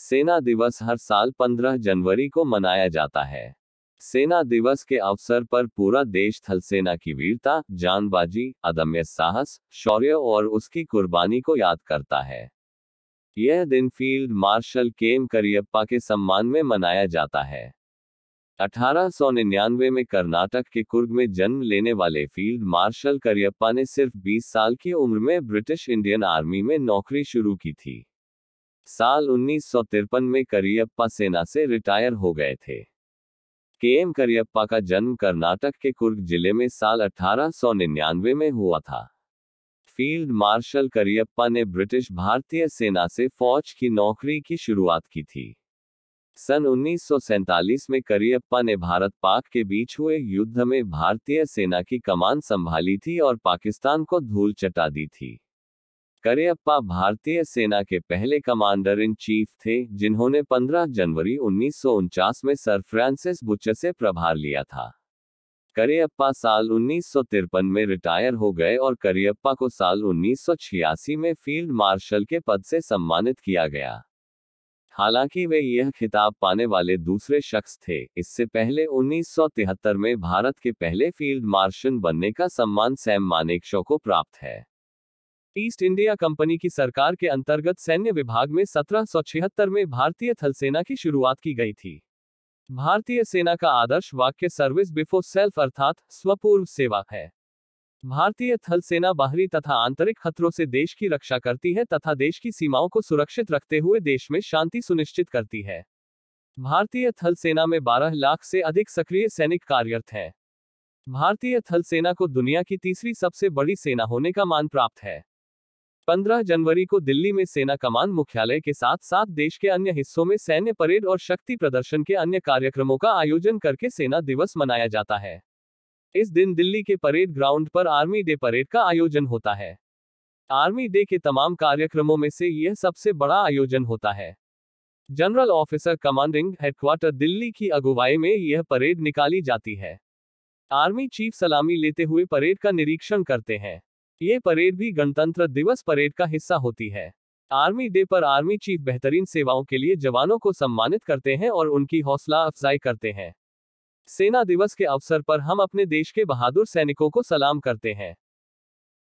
सेना दिवस हर साल 15 जनवरी को मनाया जाता है सेना दिवस के अवसर पर पूरा देश थल सेना की वीरता जानबाजी अदम्य साहस शौर्य और उसकी कुर्बानी को याद करता है यह दिन फील्ड मार्शल केम करियप्पा के सम्मान में मनाया जाता है 1899 में कर्नाटक के कुर्ग में जन्म लेने वाले फील्ड मार्शल करियप्पा ने सिर्फ 20 साल की उम्र में ब्रिटिश इंडियन आर्मी में नौकरी शुरू की थी साल उन्नीस में करियप्पा सेना से रिटायर हो गए थे के एम करियप्पा का जन्म कर्नाटक के कुर्ग जिले में साल 1899 में हुआ था फील्ड मार्शल करियप्पा ने ब्रिटिश भारतीय सेना से फौज की नौकरी की शुरुआत की थी सन उन्नीस में करियप्पा ने भारत पाक के बीच हुए युद्ध में भारतीय सेना की कमान संभाली थी और पाकिस्तान को धूल चटा दी थी करियप्पा भारतीय सेना के पहले कमांडर इन चीफ थे जिन्होंने 15 जनवरी उन्नीस में सर फ्रांसिस बुच्च से प्रभार लिया था करियप्पा साल उन्नीस में रिटायर हो गए और करियप्पा को साल उन्नीस में फील्ड मार्शल के पद से सम्मानित किया गया हालांकि वे यह खिताब पाने वाले दूसरे शख्स थे इससे पहले 1973 में भारत के पहले फील्ड मार्शल बनने का सम्मान सैम मानेक्शो को प्राप्त है ईस्ट इंडिया कंपनी की सरकार के अंतर्गत सैन्य विभाग में सत्रह में भारतीय थल सेना की शुरुआत की गई थी भारतीय सेना का आदर्श वाक्य सर्विस बिफोर सेल्फ अर्थात स्वपूर्व सेवा है भारतीय थल सेना बाहरी तथा आंतरिक खतरों से देश की रक्षा करती है तथा देश की सीमाओं को सुरक्षित रखते हुए देश में शांति सुनिश्चित करती है भारतीय थल सेना में 12 लाख से अधिक सक्रिय सैनिक कार्यरत हैं भारतीय थल सेना को दुनिया की तीसरी सबसे बड़ी सेना होने का मान प्राप्त है 15 जनवरी को दिल्ली में सेना कमान मुख्यालय के साथ साथ देश के अन्य हिस्सों में सैन्य परेड और शक्ति प्रदर्शन के अन्य कार्यक्रमों का आयोजन करके सेना दिवस मनाया जाता है इस दिन दिल्ली के परेड ग्राउंड पर आर्मी डे परेड का आयोजन होता है आर्मी डे के तमाम कार्यक्रमों में से यह सबसे बड़ा आयोजन होता है general officer commanding headquarter Delhi की अगुवाई में यह परेड निकाली जाती है आर्मी चीफ सलामी लेते हुए परेड का निरीक्षण करते हैं ये परेड भी गणतंत्र दिवस परेड का हिस्सा होती है आर्मी डे पर आर्मी चीफ बेहतरीन सेवाओं के लिए जवानों को सम्मानित करते हैं और उनकी हौसला अफजाई करते हैं सेना दिवस के अवसर पर हम अपने देश के बहादुर सैनिकों को सलाम करते हैं